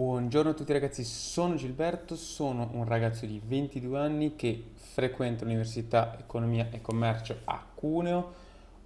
Buongiorno a tutti ragazzi, sono Gilberto, sono un ragazzo di 22 anni che frequenta l'Università Economia e Commercio a Cuneo,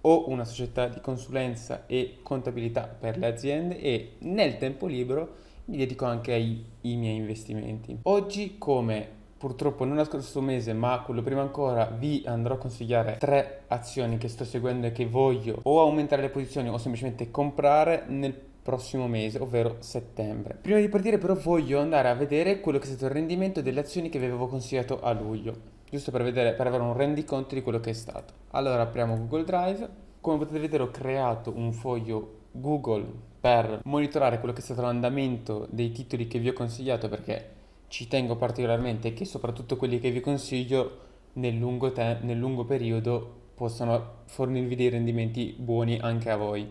ho una società di consulenza e contabilità per le aziende e nel tempo libero mi dedico anche ai, ai miei investimenti. Oggi come purtroppo non lo scorso mese ma quello prima ancora vi andrò a consigliare tre azioni che sto seguendo e che voglio o aumentare le posizioni o semplicemente comprare nel prossimo mese, ovvero settembre. Prima di partire però voglio andare a vedere quello che è stato il rendimento delle azioni che vi avevo consigliato a luglio, giusto per, vedere, per avere un rendiconto di quello che è stato. Allora apriamo Google Drive, come potete vedere ho creato un foglio Google per monitorare quello che è stato l'andamento dei titoli che vi ho consigliato perché ci tengo particolarmente e che soprattutto quelli che vi consiglio nel lungo, te- nel lungo periodo possano fornirvi dei rendimenti buoni anche a voi.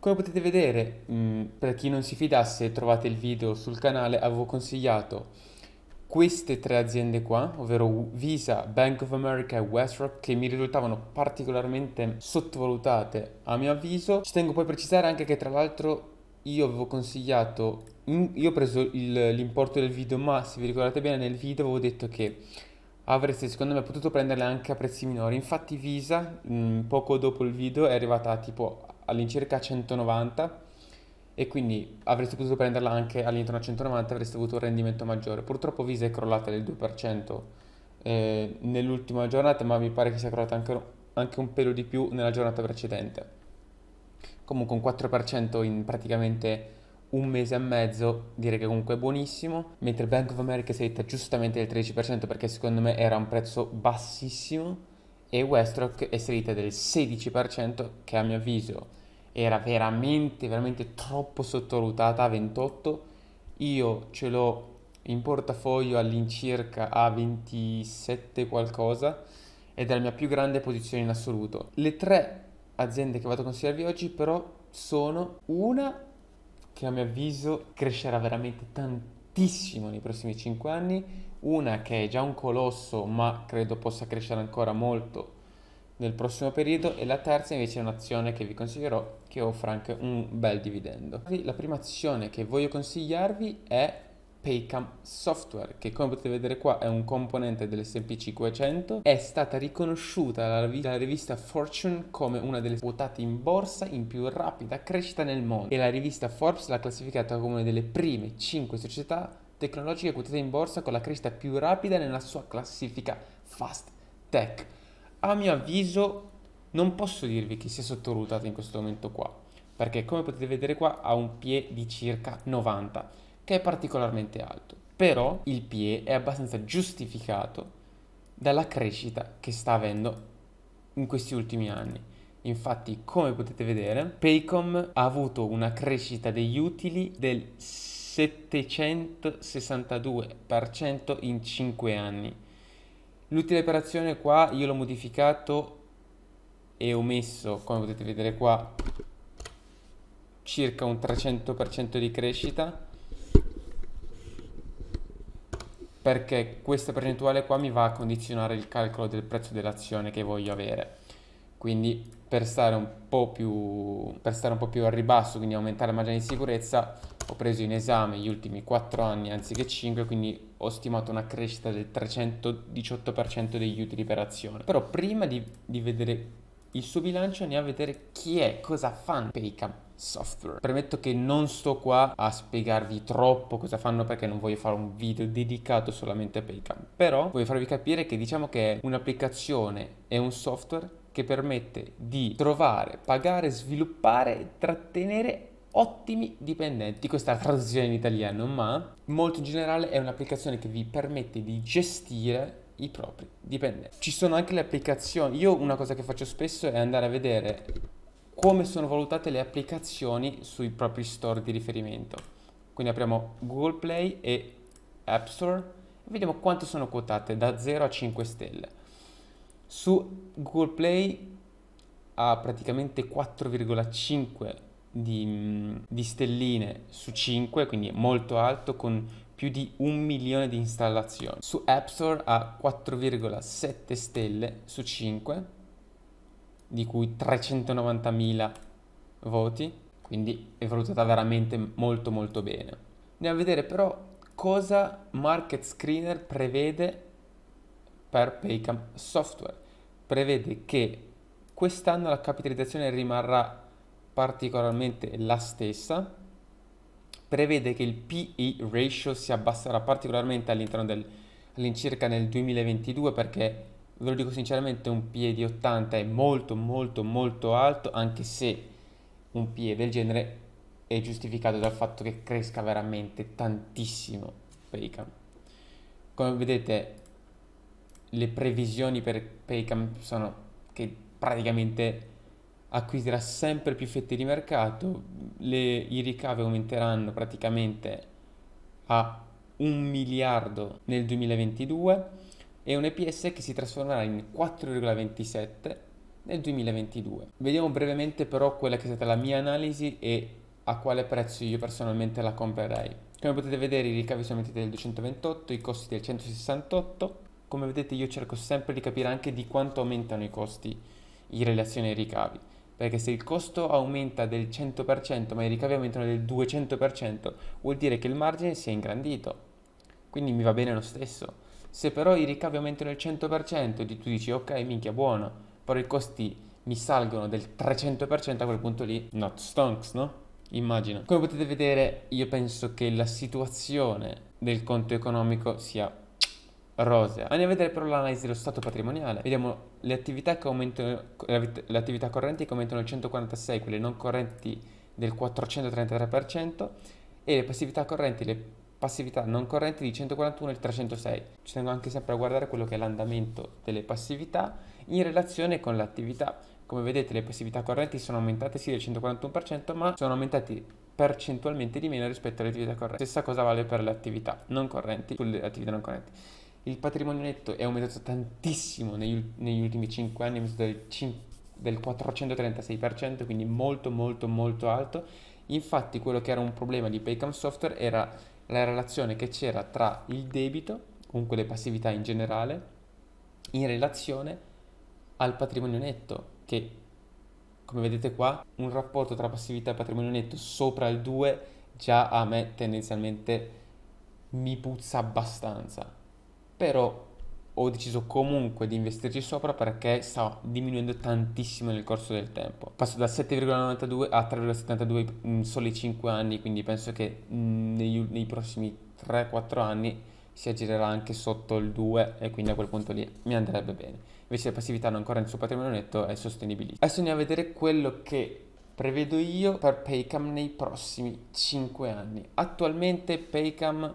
Come potete vedere, mh, mm, per chi non si fidasse, trovate il video sul canale, avevo consigliato queste tre aziende qua, ovvero Visa, Bank of America e WestRock, che mi risultavano particolarmente sottovalutate a mio avviso. Ci tengo poi a precisare anche che tra l'altro io avevo consigliato, io ho preso l'importo del video, ma se vi ricordate bene nel video avevo detto che avreste secondo me potuto prenderle anche a prezzi minori. Infatti Visa, mh, mm, poco dopo il video, è arrivata a tipo all'incirca 190 e quindi avreste potuto prenderla anche all'interno a 190 avreste avuto un rendimento maggiore. Purtroppo Visa è crollata del 2% eh, nell'ultima giornata, ma mi pare che sia crollata anche, anche un pelo di più nella giornata precedente. Comunque un 4% in praticamente un mese e mezzo direi che comunque è buonissimo, mentre Bank of America si è detta giustamente del 13% perché secondo me era un prezzo bassissimo e Westrock è salita del 16% che a mio avviso era veramente, veramente troppo sottovalutata a 28. Io ce l'ho in portafoglio all'incirca a 27 qualcosa ed è la mia più grande posizione in assoluto. Le tre aziende che vado a consigliarvi oggi però sono una che a mio avviso crescerà veramente tantissimo nei prossimi 5 anni, una che è già un colosso ma credo possa crescere ancora molto nel prossimo periodo e la terza invece è un'azione che vi consiglierò che offra anche un bel dividendo. La prima azione che voglio consigliarvi è Paycam Software, che come potete vedere qua è un componente dell'SP 500, è stata riconosciuta dalla rivista Fortune come una delle quotate in borsa in più rapida crescita nel mondo e la rivista Forbes l'ha classificata come una delle prime 5 società tecnologiche quotate in borsa con la crescita più rapida nella sua classifica Fast Tech a mio avviso non posso dirvi che sia sottovalutato in questo momento qua, perché come potete vedere qua ha un pie di circa 90, che è particolarmente alto. Però il pie è abbastanza giustificato dalla crescita che sta avendo in questi ultimi anni. Infatti, come potete vedere, Paycom ha avuto una crescita degli utili del 762% in 5 anni L'utile per azione qua io l'ho modificato e ho messo, come potete vedere qua, circa un 300% di crescita perché questa percentuale qua mi va a condizionare il calcolo del prezzo dell'azione che voglio avere. Quindi per stare un po' più, per stare un po' più al ribasso, quindi aumentare la margine di sicurezza, ho preso in esame gli ultimi 4 anni anziché 5, quindi ho stimato una crescita del 318% degli utili per azione. Però prima di, di vedere il suo bilancio andiamo a vedere chi è, cosa fanno Paycam Software. Premetto che non sto qua a spiegarvi troppo cosa fanno perché non voglio fare un video dedicato solamente a Paycam, però voglio farvi capire che diciamo che è un'applicazione e un software che permette di trovare, pagare, sviluppare e trattenere ottimi dipendenti, questa è la traduzione in italiano, ma molto in generale è un'applicazione che vi permette di gestire i propri dipendenti. Ci sono anche le applicazioni, io una cosa che faccio spesso è andare a vedere come sono valutate le applicazioni sui propri store di riferimento. Quindi apriamo Google Play e App Store e vediamo quanto sono quotate da 0 a 5 stelle. Su Google Play ha praticamente 4,5 di, mm, di stelline su 5, quindi molto alto, con più di un milione di installazioni. Su App Store ha 4,7 stelle su 5, di cui 390.000 voti, quindi è valutata veramente molto molto bene. Andiamo a vedere però cosa Market Screener prevede per Paycam Software. Prevede che quest'anno la capitalizzazione rimarrà particolarmente la stessa, prevede che il PE ratio si abbasserà particolarmente all'interno del, all'incirca nel 2022 perché ve lo dico sinceramente un PE di 80 è molto molto molto alto anche se un PE del genere è giustificato dal fatto che cresca veramente tantissimo Paycam. Come vedete le previsioni per Paycam sono che praticamente acquisirà sempre più fette di mercato, le, i ricavi aumenteranno praticamente a un miliardo nel 2022 e un EPS che si trasformerà in 4,27 nel 2022. Vediamo brevemente però quella che è stata la mia analisi e a quale prezzo io personalmente la comprerei. Come potete vedere i ricavi sono aumentati del 228, i costi del 168. Come vedete io cerco sempre di capire anche di quanto aumentano i costi in relazione ai ricavi perché se il costo aumenta del 100% ma i ricavi aumentano del 200% vuol dire che il margine si è ingrandito, quindi mi va bene lo stesso. Se però i ricavi aumentano del 100% tu dici ok minchia buono, però i costi mi salgono del 300% a quel punto lì, not stonks, no? Immagino. Come potete vedere io penso che la situazione del conto economico sia rosea. Andiamo a vedere però l'analisi dello stato patrimoniale. Vediamo le attività, che aumentano, le attività correnti che aumentano il 146, quelle non correnti del 433% e le passività correnti, le passività non correnti di 141 e 306. Ci tengo anche sempre a guardare quello che è l'andamento delle passività in relazione con l'attività. Come vedete le passività correnti sono aumentate sì del 141%, ma sono aumentati percentualmente di meno rispetto alle attività correnti. Stessa cosa vale per le attività non correnti, sulle attività non correnti il patrimonio netto è aumentato tantissimo negli, negli ultimi 5 anni, è aumentato del, 5, del 436%, quindi molto molto molto alto. Infatti quello che era un problema di Paycom Software era la relazione che c'era tra il debito, comunque le passività in generale, in relazione al patrimonio netto, che come vedete qua, un rapporto tra passività e patrimonio netto sopra il 2 già a me tendenzialmente mi puzza abbastanza però ho deciso comunque di investirci sopra perché sta diminuendo tantissimo nel corso del tempo. Passo da 7,92 a 3,72 in soli 5 anni, quindi penso che mhmm, nei, nei prossimi 3-4 anni si aggirerà anche sotto il 2 e quindi a quel punto lì mi andrebbe bene. Invece la passività non ancora nel suo patrimonio netto è sostenibilissima. Adesso andiamo a vedere quello che prevedo io per Paycam nei prossimi 5 anni. Attualmente Paycam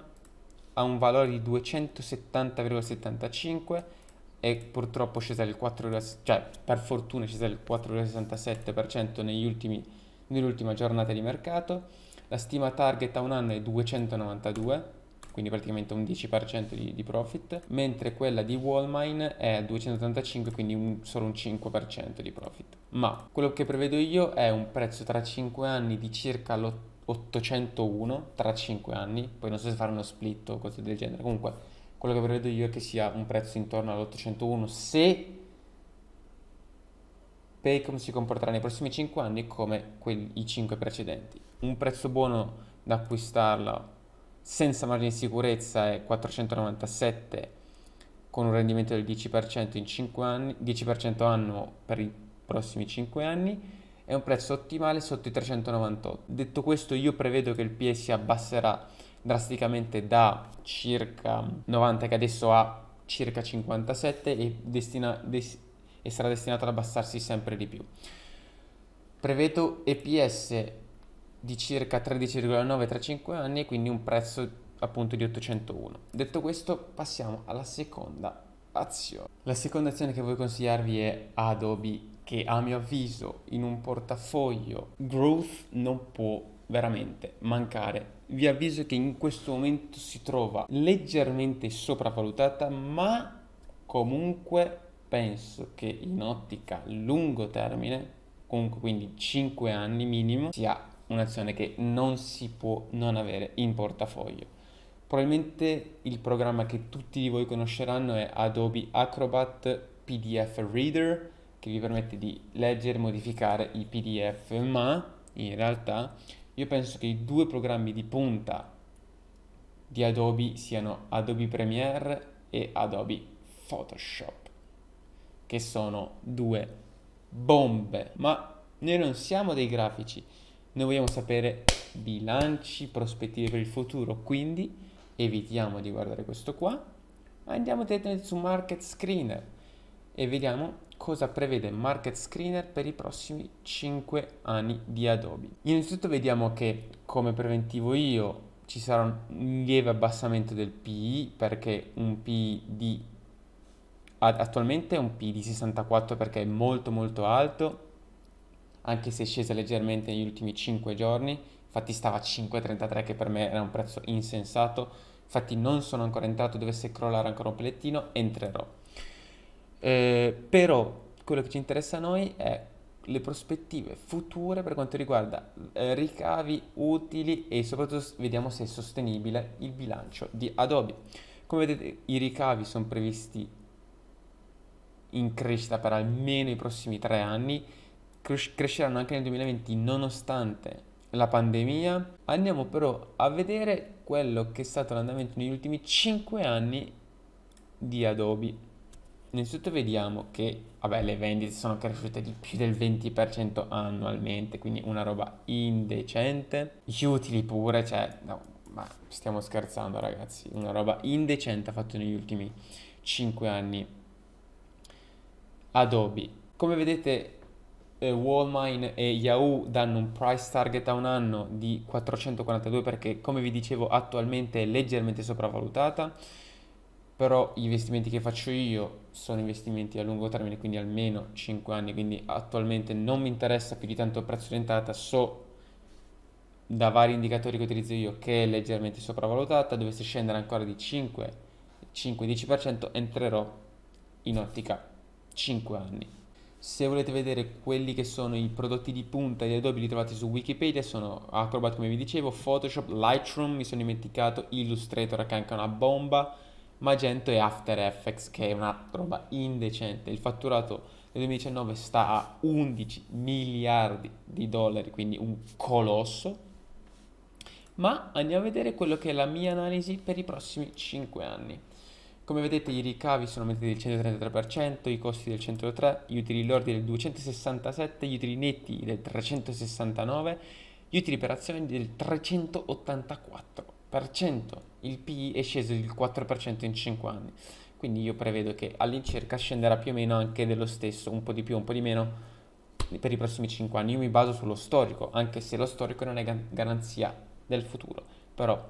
ha un valore di 270,75 e purtroppo scesa del 4, cioè per fortuna è scesa del 4,67% negli nell'ultima giornata di mercato. La stima target a un anno è 292, quindi praticamente un 10% di, di, profit, mentre quella di Wallmine è 285, quindi un, solo un 5% di profit. Ma quello che prevedo io è un prezzo tra 5 anni di circa l'80 801 tra 5 anni, poi non so se fare uno split o cose del genere, comunque quello che vedo io è che sia un prezzo intorno all'801 se Paycom si comporterà nei prossimi 5 anni come quelli, i 5 precedenti. Un prezzo buono da acquistarla senza margine di sicurezza è 497 con un rendimento del 10% in 5 anni, 10% annuo per i prossimi 5 anni è un prezzo ottimale sotto i 398. Detto questo io prevedo che il PE si abbasserà drasticamente da circa 90 che adesso ha circa 57 e, destina, des, e sarà destinato ad abbassarsi sempre di più. Prevedo EPS di circa 13,9 tra 5 anni e quindi un prezzo appunto di 801. Detto questo passiamo alla seconda azione. La seconda azione che voglio consigliarvi è Adobe che a mio avviso in un portafoglio growth non può veramente mancare. Vi avviso che in questo momento si trova leggermente sopravvalutata, ma comunque penso che in ottica lungo termine, comunque quindi 5 anni minimo, sia un'azione che non si può non avere in portafoglio. Probabilmente il programma che tutti di voi conosceranno è Adobe Acrobat PDF Reader che vi permette di leggere e modificare i PDF, ma in realtà io penso che i due programmi di punta di Adobe siano Adobe Premiere e Adobe Photoshop, che sono due bombe, ma noi non siamo dei grafici, noi vogliamo sapere bilanci, prospettive per il futuro, quindi evitiamo di guardare questo qua, andiamo direttamente su Market Screener e vediamo cosa prevede Market Screener per i prossimi 5 anni di Adobe. Innanzitutto vediamo che come preventivo io ci sarà un lieve abbassamento del PI perché un PI di attualmente è un PI di 64 perché è molto molto alto anche se è scesa leggermente negli ultimi 5 giorni infatti stava a 5,33 che per me era un prezzo insensato infatti non sono ancora entrato dovesse crollare ancora un pelettino entrerò eh, però quello che ci interessa a noi è le prospettive future per quanto riguarda eh, ricavi utili e soprattutto vediamo se è sostenibile il bilancio di Adobe. Come vedete i ricavi sono previsti in crescita per almeno i prossimi tre anni, cresceranno anche nel 2020 nonostante la pandemia. Andiamo però a vedere quello che è stato l'andamento negli ultimi 5 anni di Adobe innanzitutto vediamo che vabbè, le vendite sono cresciute di più del 20% annualmente, quindi una roba indecente. Gli utili pure, cioè, no, ma stiamo scherzando ragazzi, una roba indecente ha fatto negli ultimi 5 anni Adobe. Come vedete eh, Wallmine e Yahoo danno un price target a un anno di 442 perché come vi dicevo attualmente è leggermente sopravvalutata però gli investimenti che faccio io sono investimenti a lungo termine, quindi almeno 5 anni, quindi attualmente non mi interessa più di tanto il prezzo di entrata, so da vari indicatori che utilizzo io che è leggermente sopravvalutata, dovesse scendere ancora di 5, 5-10% entrerò in ottica 5 anni. Se volete vedere quelli che sono i prodotti di punta di Adobe li trovate su Wikipedia, sono Acrobat come vi dicevo, Photoshop, Lightroom, mi sono dimenticato, Illustrator che è anche una bomba, Magento e After Effects, che è una roba indecente. Il fatturato del 2019 sta a 11 miliardi di dollari, quindi un colosso. Ma andiamo a vedere quello che è la mia analisi per i prossimi 5 anni. Come vedete i ricavi sono aumentati del 133%, i costi del 103%, gli utili lordi del 267%, gli utili netti del 369%, gli utili per azioni del 384% il PI è sceso del 4% in 5 anni. Quindi io prevedo che all'incirca scenderà più o meno anche dello stesso, un po' di più, un po' di meno per i prossimi 5 anni. Io mi baso sullo storico, anche se lo storico non è garanzia del futuro, però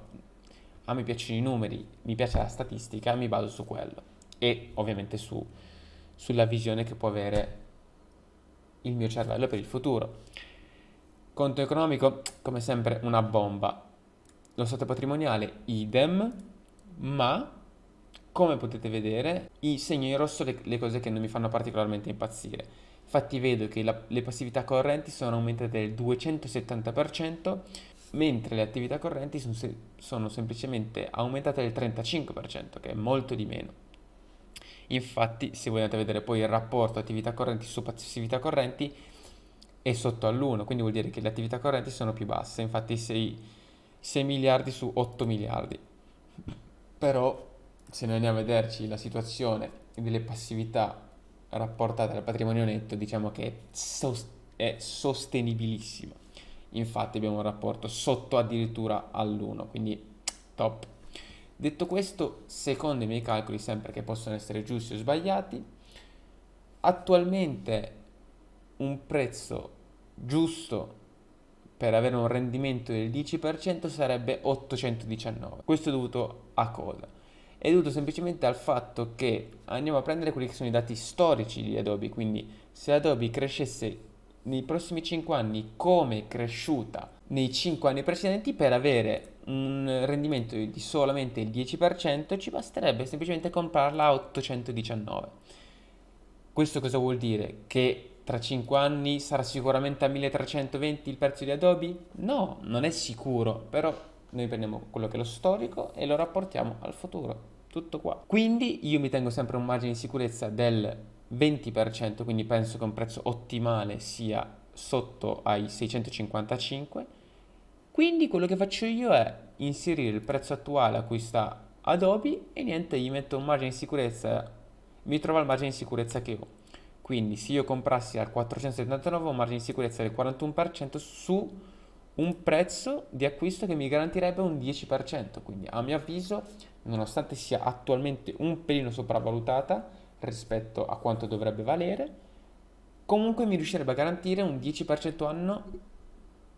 a me piacciono i numeri, mi piace la statistica, mi baso su quello e ovviamente su, sulla visione che può avere il mio cervello per il futuro. Conto economico, come sempre, una bomba lo stato patrimoniale idem, ma come potete vedere i segni in rosso le, le, cose che non mi fanno particolarmente impazzire. Infatti vedo che la, le passività correnti sono aumentate del 270%, mentre le attività correnti sono, se, sono semplicemente aumentate del 35%, che è molto di meno. Infatti, se voi andate a vedere poi il rapporto attività correnti su passività correnti, è sotto all'1, quindi vuol dire che le attività correnti sono più basse. Infatti, se 6 miliardi su 8 miliardi. Però se noi andiamo a vederci la situazione delle passività rapportate al patrimonio netto, diciamo che è, sost- è sostenibilissima. Infatti abbiamo un rapporto sotto addirittura all'1, quindi top. Detto questo, secondo i miei calcoli, sempre che possono essere giusti o sbagliati, attualmente un prezzo giusto per avere un rendimento del 10% sarebbe 819. Questo è dovuto a cosa? È dovuto semplicemente al fatto che andiamo a prendere quelli che sono i dati storici di Adobe, quindi se Adobe crescesse nei prossimi 5 anni come è cresciuta nei 5 anni precedenti per avere un rendimento di solamente il 10% ci basterebbe semplicemente comprarla a 819. Questo cosa vuol dire? Che tra 5 anni sarà sicuramente a 1320 il prezzo di Adobe? No, non è sicuro, però noi prendiamo quello che è lo storico e lo rapportiamo al futuro. Tutto qua. Quindi io mi tengo sempre un margine di sicurezza del 20%, quindi penso che un prezzo ottimale sia sotto ai 655. Quindi quello che faccio io è inserire il prezzo attuale a cui sta Adobe e niente, gli metto un margine di sicurezza, mi trovo al margine di sicurezza che ho. Quindi se io comprassi al 479 ho un margine di sicurezza del 41% su un prezzo di acquisto che mi garantirebbe un 10%, quindi a mio avviso, nonostante sia attualmente un pelino sopravvalutata rispetto a quanto dovrebbe valere, comunque mi riuscirebbe a garantire un 10% anno,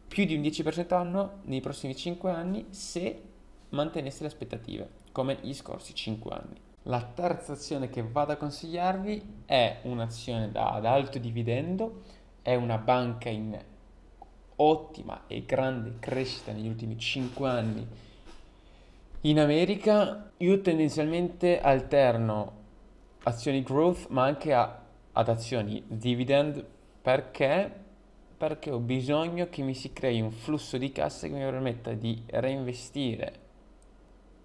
più di un 10% anno nei prossimi 5 anni se mantenesse le aspettative, come gli scorsi 5 anni. La terza azione che vado a consigliarvi è un'azione da, ad alto dividendo, è una banca in ottima e grande crescita negli ultimi 5 anni in America. Io tendenzialmente alterno azioni growth ma anche a, ad azioni dividend perché? perché ho bisogno che mi si crei un flusso di cassa che mi permetta di reinvestire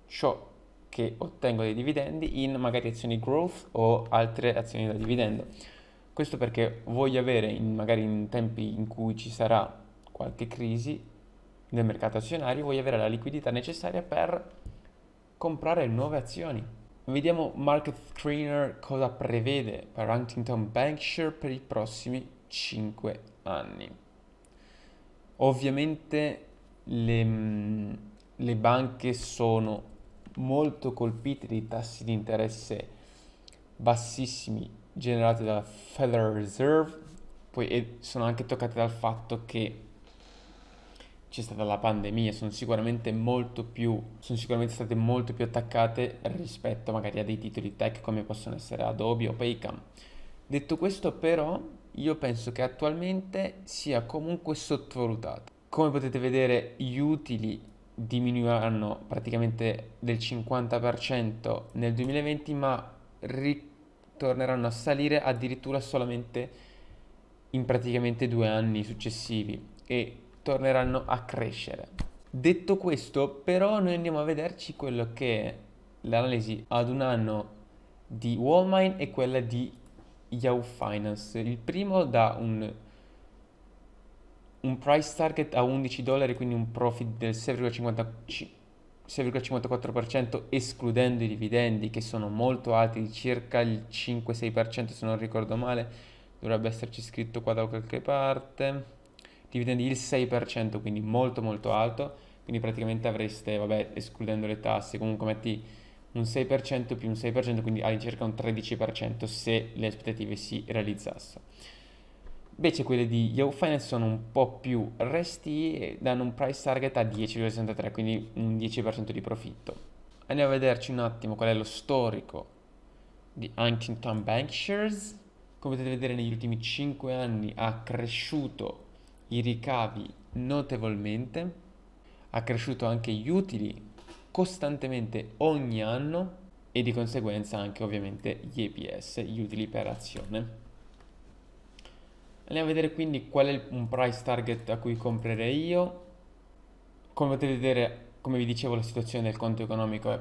ciò che ottengo dei dividendi in magari azioni growth o altre azioni da dividendo. Questo perché voglio avere in, magari in tempi in cui ci sarà qualche crisi nel mercato azionario, voglio avere la liquidità necessaria per comprare nuove azioni. Vediamo Market Screener cosa prevede per Huntington Bankshare per i prossimi 5 anni. Ovviamente le, mm, le banche sono molto colpiti dei tassi di interesse bassissimi generati dalla Federal Reserve, poi sono anche toccati dal fatto che c'è stata la pandemia, sono sicuramente molto più, sono sicuramente state molto più attaccate rispetto magari a dei titoli tech come possono essere Adobe o Paycam. Detto questo però, io penso che attualmente sia comunque sottovalutato. Come potete vedere, gli utili diminuiranno praticamente del 50% nel 2020, ma ritorneranno a salire addirittura solamente in praticamente due anni successivi e torneranno a crescere. Detto questo, però, noi andiamo a vederci quello che è l'analisi ad un anno di Wallmine e quella di Yahoo Finance. Il primo da un un price target a 11 dollari, quindi un profit del 6,54% escludendo i dividendi che sono molto alti, circa il 5-6% se non ricordo male, dovrebbe esserci scritto qua da qualche parte, dividendi il 6%, quindi molto molto alto, quindi praticamente avreste, vabbè, escludendo le tasse, comunque metti un 6% più un 6%, quindi all'incirca un 13% se le aspettative si realizzassero. Invece quelle di Yahoo Finance sono un po' più resti e danno un price target a 10,63, quindi un 10% di profitto. Andiamo a vederci un attimo qual è lo storico di Huntington Bank Shares. Come potete vedere negli ultimi 5 anni ha cresciuto i ricavi notevolmente, ha cresciuto anche gli utili costantemente ogni anno e di conseguenza anche ovviamente gli EPS, gli utili per azione. Andiamo a vedere quindi qual è un price target a cui comprerei io. Come potete vedere, come vi dicevo, la situazione del conto economico è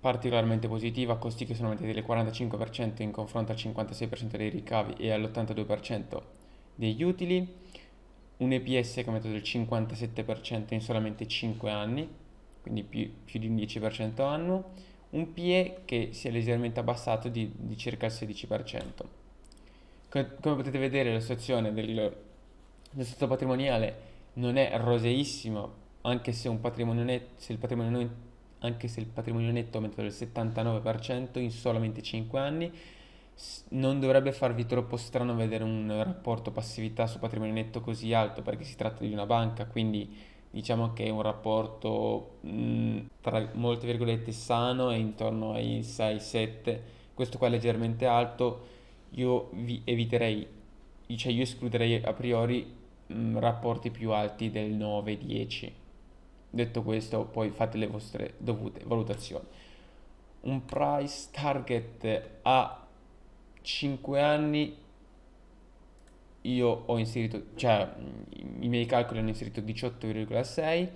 particolarmente positiva, costi che sono aumentati del 45% in confronto al 56% dei ricavi e all'82% degli utili, un EPS che è aumentato del 57% in solamente 5 anni, quindi più, più di un 10% annuo, un PE che si è leggermente abbassato di, di circa il 16% come potete vedere la situazione del, del stato patrimoniale non è roseissima, anche se, netto, se netto, anche se il patrimonio netto aumenta del 79% in solamente 5 anni, non dovrebbe farvi troppo strano vedere un rapporto passività su patrimonio netto così alto perché si tratta di una banca, quindi diciamo che è un rapporto mh, mm, tra molte virgolette sano è intorno ai 6-7, questo qua è leggermente alto io vi eviterei, cioè io escluderei a priori mh, mm, rapporti più alti del 9-10. Detto questo, poi fate le vostre dovute valutazioni. Un price target a 5 anni io ho inserito, cioè mm, i miei calcoli hanno inserito 18,6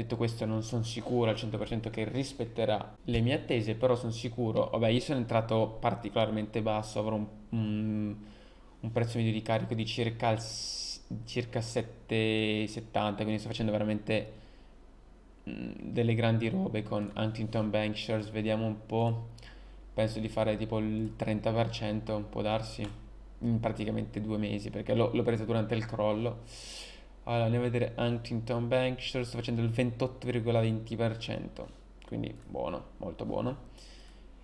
Detto questo non sono sicuro al 100% che rispetterà le mie attese, però sono sicuro, vabbè io sono entrato particolarmente basso, avrò un, un, un prezzo medio di carico di circa, circa 7,70, quindi sto facendo veramente delle grandi robe con Huntington Bankshares, vediamo un po', penso di fare tipo il 30%, può darsi, in praticamente due mesi, perché l'ho, l'ho presa durante il crollo allora andiamo a vedere Huntington Bankshire, sto facendo il 28,20%, quindi buono, molto buono.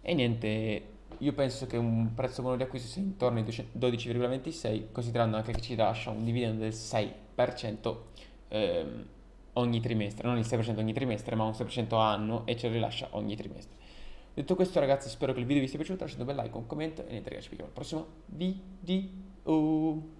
E niente, io penso che un prezzo buono di acquisto sia intorno ai 12,26, considerando anche che ci lascia un dividendo del 6% ehm, ogni trimestre, non il 6% ogni trimestre, ma un 6% anno e ce lo rilascia ogni trimestre. Detto questo ragazzi, spero che il video vi sia piaciuto, lasciate un bel like, un commento e niente ragazzi, ci vediamo al prossimo video.